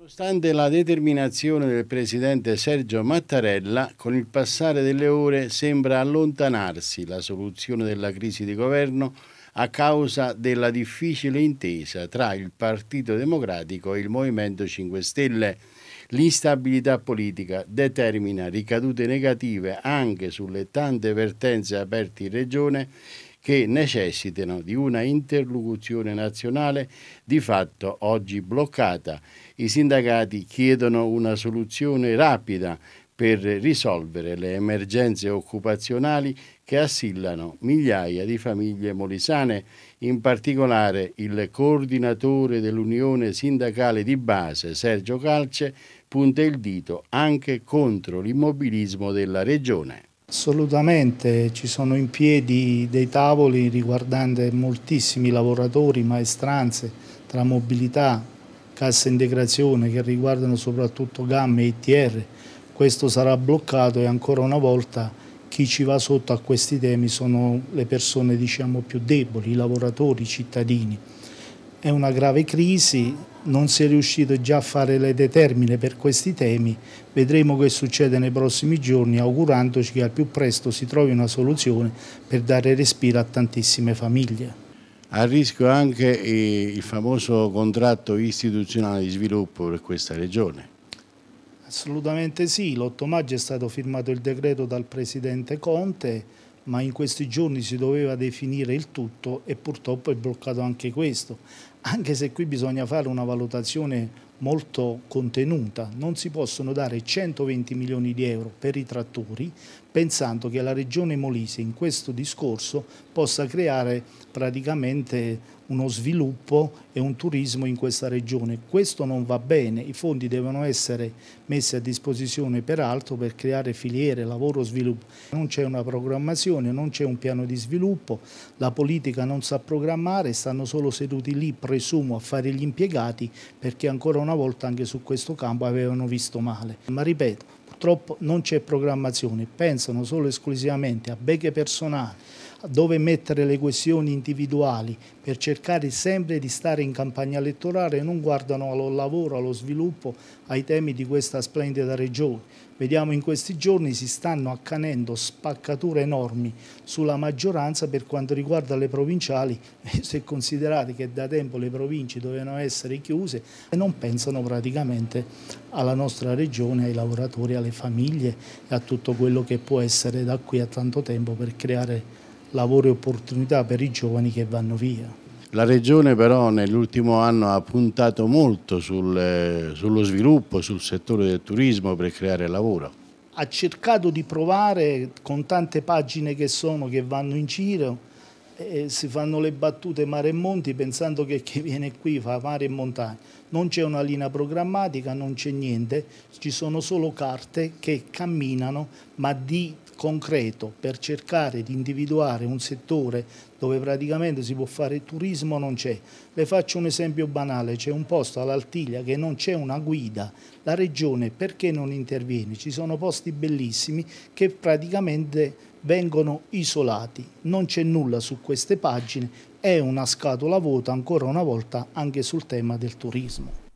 Nonostante la determinazione del presidente Sergio Mattarella, con il passare delle ore sembra allontanarsi la soluzione della crisi di governo a causa della difficile intesa tra il Partito Democratico e il Movimento 5 Stelle. L'instabilità politica determina ricadute negative anche sulle tante vertenze aperte in Regione che necessitano di una interlocuzione nazionale di fatto oggi bloccata. I sindacati chiedono una soluzione rapida per risolvere le emergenze occupazionali che assillano migliaia di famiglie molisane, in particolare il coordinatore dell'Unione Sindacale di Base, Sergio Calce, punta il dito anche contro l'immobilismo della Regione. Assolutamente, ci sono in piedi dei tavoli riguardanti moltissimi lavoratori, maestranze, tra mobilità, cassa integrazione che riguardano soprattutto gamme e ITR. Questo sarà bloccato e ancora una volta chi ci va sotto a questi temi sono le persone diciamo, più deboli, i lavoratori, i cittadini è una grave crisi, non si è riuscito già a fare le determine per questi temi, vedremo che succede nei prossimi giorni augurandoci che al più presto si trovi una soluzione per dare respiro a tantissime famiglie. A rischio anche eh, il famoso contratto istituzionale di sviluppo per questa regione. Assolutamente sì, l'8 maggio è stato firmato il decreto dal Presidente Conte, ma in questi giorni si doveva definire il tutto e purtroppo è bloccato anche questo, anche se qui bisogna fare una valutazione molto contenuta, non si possono dare 120 milioni di euro per i trattori pensando che la regione Molise in questo discorso possa creare praticamente uno sviluppo e un turismo in questa regione. Questo non va bene, i fondi devono essere messi a disposizione peraltro per creare filiere, lavoro, sviluppo. Non c'è una programmazione, non c'è un piano di sviluppo, la politica non sa programmare, stanno solo seduti lì, presumo, a fare gli impiegati perché ancora una volta anche su questo campo avevano visto male. Ma ripeto, purtroppo non c'è programmazione, pensano solo esclusivamente a beghe personali, dove mettere le questioni individuali per cercare sempre di stare in campagna elettorale e non guardano allo lavoro, allo sviluppo, ai temi di questa splendida regione. Vediamo in questi giorni si stanno accanendo spaccature enormi sulla maggioranza per quanto riguarda le provinciali, se considerate che da tempo le province dovevano essere chiuse e non pensano praticamente alla nostra regione, ai lavoratori, alle famiglie e a tutto quello che può essere da qui a tanto tempo per creare lavoro e opportunità per i giovani che vanno via. La Regione però nell'ultimo anno ha puntato molto sul, eh, sullo sviluppo, sul settore del turismo per creare lavoro. Ha cercato di provare con tante pagine che sono, che vanno in giro, si fanno le battute mare e monti pensando che chi viene qui fa mare e montagna. Non c'è una linea programmatica, non c'è niente, ci sono solo carte che camminano, ma di concreto per cercare di individuare un settore dove praticamente si può fare turismo non c'è. Le faccio un esempio banale, c'è un posto all'Altiglia che non c'è una guida, la regione perché non interviene? Ci sono posti bellissimi che praticamente vengono isolati, non c'è nulla su queste pagine, è una scatola vuota ancora una volta anche sul tema del turismo.